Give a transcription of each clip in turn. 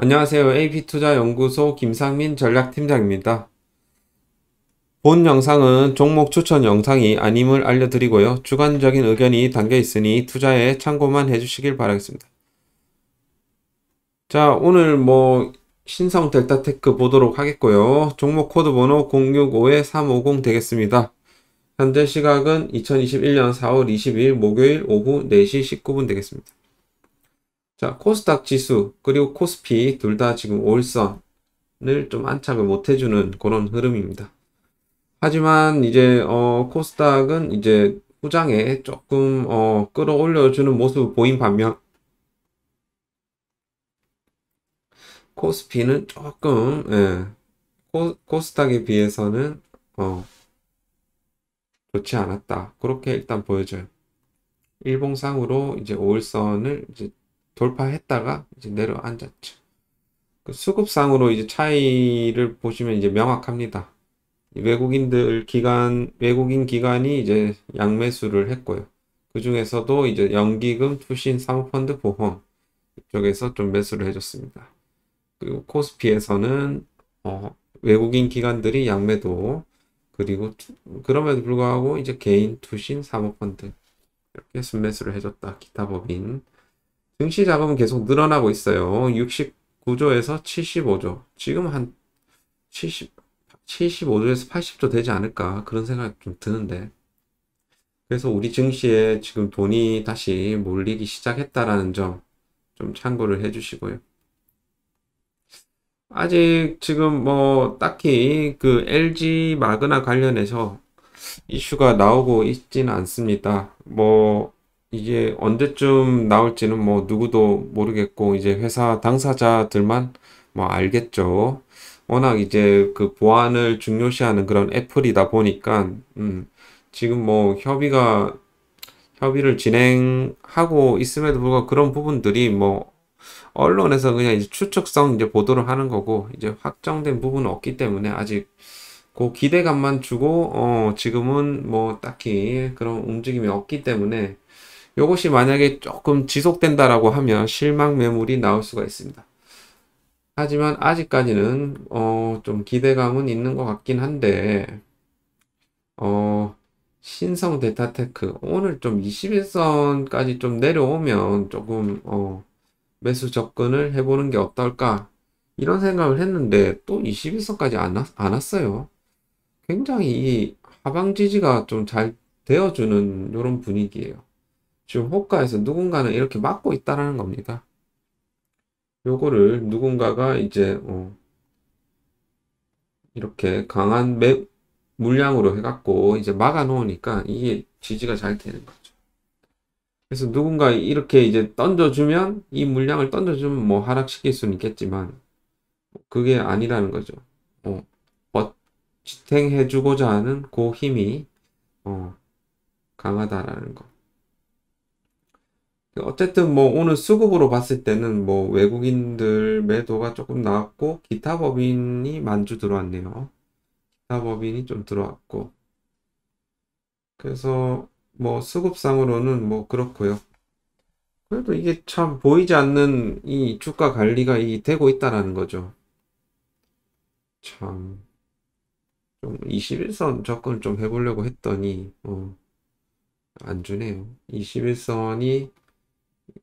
안녕하세요. AP투자연구소 김상민 전략팀장입니다. 본 영상은 종목 추천 영상이 아님을 알려드리고요. 주관적인 의견이 담겨 있으니 투자에 참고만 해주시길 바라겠습니다. 자, 오늘 뭐 신성 델타테크 보도록 하겠고요. 종목 코드 번호 065-350 되겠습니다. 현재 시각은 2021년 4월 22일 목요일 오후 4시 19분 되겠습니다. 자, 코스닥 지수 그리고 코스피 둘 다 지금 올선을 좀 안착을 못 해주는 그런 흐름입니다. 하지만 이제 어, 코스닥은 이제 후장에 조금 어, 끌어올려주는 모습 보인 반면 코스피는 조금 예, 코, 스닥에 비해서는 어, 좋지 않았다. 그렇게 일단 보여줘요. 일봉상으로 이제 5일선을 이제 돌파했다가 이제 내려앉았죠. 그 수급상으로 이제 차이를 보시면 이제 명확합니다. 외국인들 기간, 외국인 기관이 이제 양매수를 했고요. 그 중에서도 이제 연기금, 투신, 사모펀드, 보험 이 쪽에서 좀 매수를 해줬습니다. 그리고 코스피에서는 어, 외국인 기관들이 양매도 그리고 그럼에도 불구하고 이제 개인, 투신, 사모펀드 이렇게 순매수를 해줬다. 기타 법인 증시 자금은 계속 늘어나고 있어요. 69조에서 75조. 지금 한 70, 75조에서 80조 되지 않을까 그런 생각이 좀 드는데. 그래서 우리 증시에 지금 돈이 다시 몰리기 시작했다라는 점 좀 참고를 해주시고요. 아직 지금 뭐 딱히 그 LG 마그나 관련해서 이슈가 나오고 있지는 않습니다. 뭐 이게 언제쯤 나올지는 뭐 누구도 모르겠고 이제 회사 당사자들만 뭐 알겠죠. 워낙 이제 그 보안을 중요시하는 그런 애플이다 보니까 음, 지금 뭐 협의가 협의를 진행하고 있음에도 불구하고 그런 부분들이 뭐 언론에서 그냥 이제 추측성 이제 보도를 하는 거고 이제 확정된 부분은 없기 때문에 아직 그 기대감만 주고 어 지금은 뭐 딱히 그런 움직임이 없기 때문에 이것이 만약에 조금 지속된다라고 하면 실망 매물이 나올 수가 있습니다. 하지만 아직까지는 어, 좀 기대감은 있는 것 같긴 한데 어, 신성 데타테크 오늘 좀 21선까지 좀 내려오면 조금 어, 매수 접근을 해보는 게 어떨까 이런 생각을 했는데 또 21선까지 안, 왔, 안 왔어요. 굉장히 이 하방 지지가 좀 잘 되어주는 이런 분위기예요. 지금 호가에서 누군가는 이렇게 막고 있다라는 겁니다. 요거를 누군가가 이제 어 이렇게 강한 매, 물량으로 해갖고 이제 막아 놓으니까 이게 지지가 잘 되는 거죠. 그래서 누군가 이렇게 이제 던져주면 이 물량을 던져주면 뭐 하락시킬 수는 있겠지만 그게 아니라는 거죠. 어, 버, 지탱해주고자 하는 그 힘이 어, 강하다라는 거. 어쨌든 뭐 오늘 수급으로 봤을 때는 뭐 외국인들 매도가 조금 나왔고 기타 법인이 만주 들어왔네요. 기타 법인이 좀 들어왔고 그래서 뭐 수급상으로는 뭐 그렇고요. 그래도 이게 참 보이지 않는 이 주가 관리가 이 되고 있다라는 거죠. 참. 좀 21선 접근 좀 해보려고 했더니, 어, 안 주네요. 21선이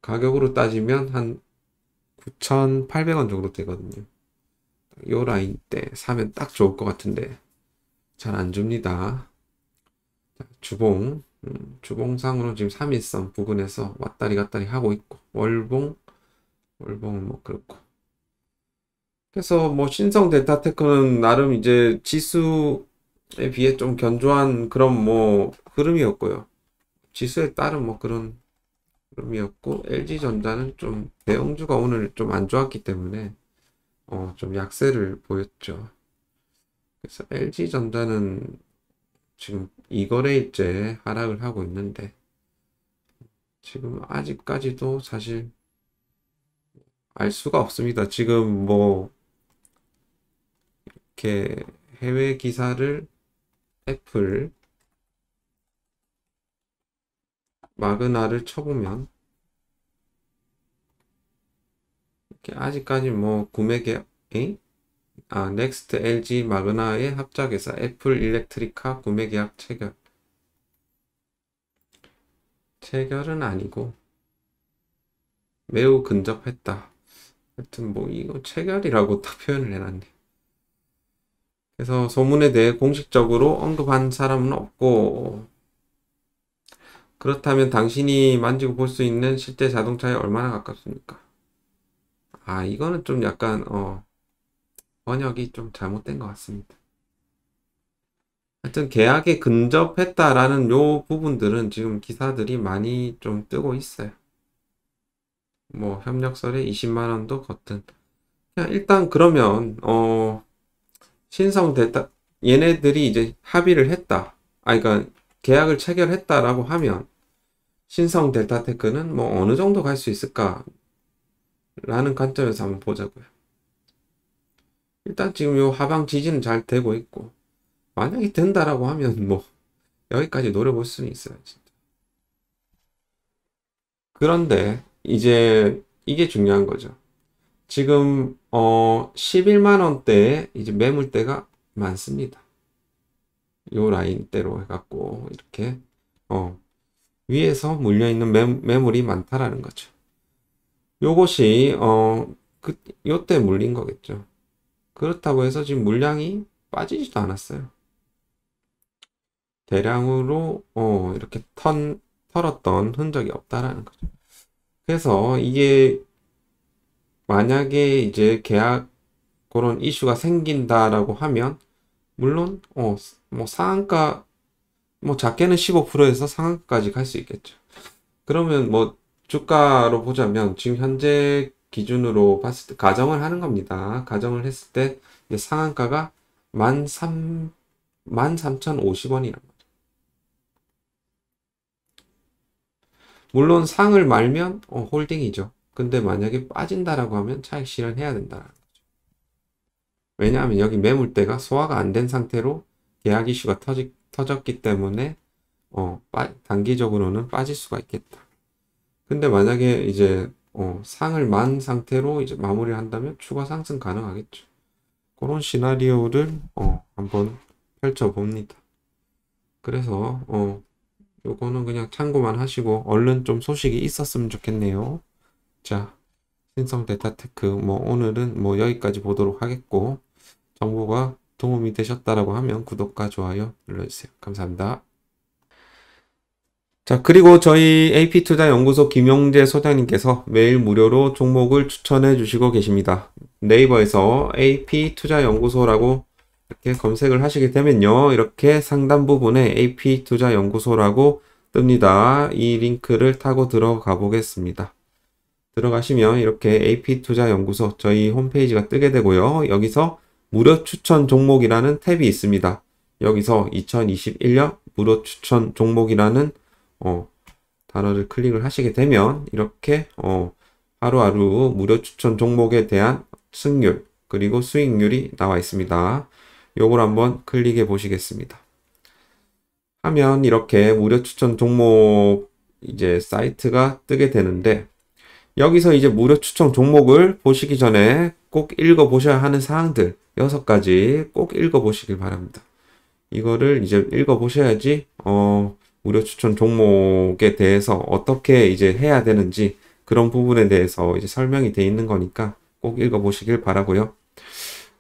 가격으로 따지면 한 9,800원 정도 되거든요. 요 라인 때 사면 딱 좋을 것 같은데 잘 안 줍니다. 주봉 음, 주봉상으로 지금 3일선 부근에서 왔다리 갔다리 하고 있고 월봉 월봉은 뭐 그렇고 그래서 뭐 신성 델타테크는 나름 이제 지수에 비해 좀 견조한 그런 뭐 흐름이었고요. 지수에 따른 뭐 그런 흐름이었고 LG전자는 좀 대형주가 오늘 좀 안 좋았기 때문에 어, 좀 약세를 보였죠. 그래서 LG전자는 지금 이거래일째 하락을 하고 있는데 지금 아직까지도 사실 알 수가 없습니다. 지금 뭐 이렇게 해외 기사를 애플 마그나를 쳐보면 이렇게 아직까지 뭐 구매 계약이 아 넥스트 LG 마그나의 합작회사 애플 일렉트리카 구매 계약 체결 체결은 아니고 매우 근접했다. 하여튼 뭐 이거 체결이라고 딱 표현을 해놨네. 그래서 소문에 대해 공식적으로 언급한 사람은 없고 그렇다면 당신이 만지고 볼 수 있는 실제 자동차에 얼마나 가깝습니까? 아, 이거는 좀 약간, 어, 번역이 좀 잘못된 것 같습니다. 하여튼 계약에 근접했다라는 요 부분들은 지금 기사들이 많이 좀 뜨고 있어요. 뭐 협력설에 20만 원도 걷든 그냥 일단 그러면 어 신성됐다. 얘네들이 이제 합의를 했다. 아 그러니까 계약을 체결했다라고 하면 신성 델타 테크는 뭐 어느 정도 갈 수 있을까라는 관점에서 한번 보자고요. 일단 지금 요 하방 지지는 잘 되고 있고 만약에 된다라고 하면 뭐 여기까지 노려볼 수는 있어요. 진짜. 그런데 이제 이게 중요한 거죠. 지금 어 11만 원대에 이제 매물대가 많습니다. 요 라인대로 해갖고 이렇게 어 위에서 물려있는 매, 물이 많다라는 거죠. 요것이 어, 그, 요때 물린 거겠죠. 그렇다고 해서 지금 물량이 빠지지도 않았어요. 대량으로 어, 이렇게 턴, 털었던 흔적이 없다라는 거죠. 그래서 이게 만약에 이제 계약 그런 이슈가 생긴다라고 하면 물론 어, 뭐 상한가 뭐 작게는 15%에서 상한가까지 갈 수 있겠죠. 그러면 뭐 주가로 보자면 지금 현재 기준으로 봤을 때 가정을 하는 겁니다. 가정을 했을 때 이제 상한가가 13, 1 0 5 0원이란 말이에요. 물론 상을 말면 어, 홀딩이죠. 근데 만약에 빠진다라고 하면 차익 실현해야 된다는 거죠. 왜냐하면 여기 매물대가 소화가 안 된 상태로 계약 이슈가 터지, 터졌기 때문에 어, 빠, 단기적으로는 빠질 수가 있겠다. 근데 만약에 이제 어, 상을 만 상태로 이제 마무리를 한다면 추가 상승 가능하겠죠. 그런 시나리오를 어, 한번 펼쳐봅니다. 그래서 어, 요거는 그냥 참고만 하시고 얼른 좀 소식이 있었으면 좋겠네요. 자, 신성 데이터테크 뭐 오늘은 뭐 여기까지 보도록 하겠고 정보가 도움이 되셨다라고 하면 구독과 좋아요 눌러주세요. 감사합니다. 자, 그리고 저희 AP투자연구소 김용재 소장님께서 매일 무료로 종목을 추천해 주시고 계십니다. 네이버에서 AP투자연구소라고 이렇게 검색을 하시게 되면요. 이렇게 상단 부분에 AP투자연구소라고 뜹니다. 이 링크를 타고 들어가 보겠습니다. 들어가시면 이렇게 AP투자연구소 저희 홈페이지가 뜨게 되고요. 여기서 무료 추천 종목이라는 탭이 있습니다. 여기서 2021년 무료 추천 종목이라는 어, 단어를 클릭을 하시게 되면 이렇게 어, 하루하루 무료 추천 종목에 대한 승률 그리고 수익률이 나와 있습니다. 요걸 한번 클릭해 보시겠습니다. 하면 이렇게 무료 추천 종목 이제 사이트가 뜨게 되는데 여기서 이제 무료 추천 종목을 보시기 전에 꼭 읽어 보셔야 하는 사항들 여섯 가지 꼭 읽어보시길 바랍니다. 이거를 이제 읽어보셔야지 어, 무료 추천 종목에 대해서 어떻게 이제 해야 되는지 그런 부분에 대해서 이제 설명이 돼 있는 거니까 꼭 읽어보시길 바라고요.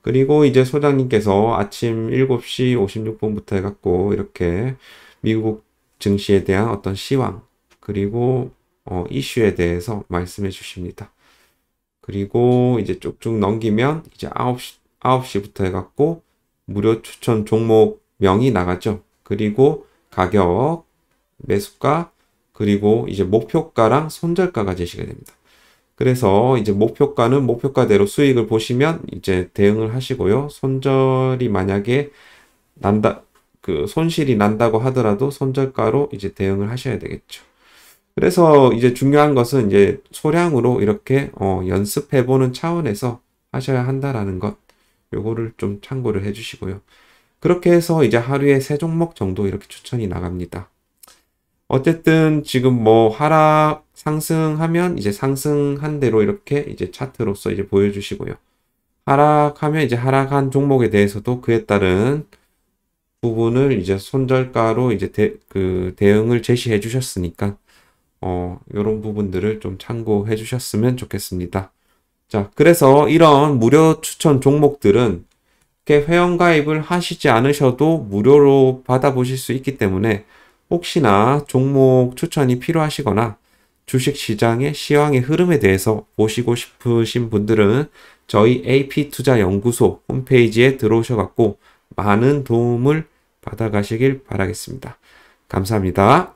그리고 이제 소장님께서 아침 7시 56분부터 해갖고 이렇게 미국 증시에 대한 어떤 시황 그리고 어, 이슈에 대해서 말씀해 주십니다. 그리고 이제 쭉쭉 넘기면 이제 9시 9시부터 해갖고 무료 추천 종목명이 나가죠. 그리고 가격, 매수가, 그리고 이제 목표가랑 손절가가 제시가 됩니다. 그래서 이제 목표가는 목표가대로 수익을 보시면 이제 대응을 하시고요. 손절이 만약에 난다, 그 손실이 난다고 하더라도 손절가로 이제 대응을 하셔야 되겠죠. 그래서 이제 중요한 것은 이제 소량으로 이렇게 어, 연습해보는 차원에서 하셔야 한다라는 것. 요거를 좀 참고를 해주시고요. 그렇게 해서 이제 하루에 세 종목 정도 이렇게 추천이 나갑니다. 어쨌든 지금 뭐 하락 상승하면 이제 상승한 대로 이렇게 이제 차트로서 이제 보여주시고요. 하락하면 이제 하락한 종목에 대해서도 그에 따른 부분을 이제 손절가로 이제 대, 그 대응을 제시해 주셨으니까 어, 이런 부분들을 좀 참고해 주셨으면 좋겠습니다. 자, 그래서 이런 무료 추천 종목들은 이렇게 회원가입을 하시지 않으셔도 무료로 받아보실 수 있기 때문에 혹시나 종목 추천이 필요하시거나 주식시장의 시황의 흐름에 대해서 보시고 싶으신 분들은 저희 AP투자연구소 홈페이지에 들어오셔갖고 많은 도움을 받아가시길 바라겠습니다. 감사합니다.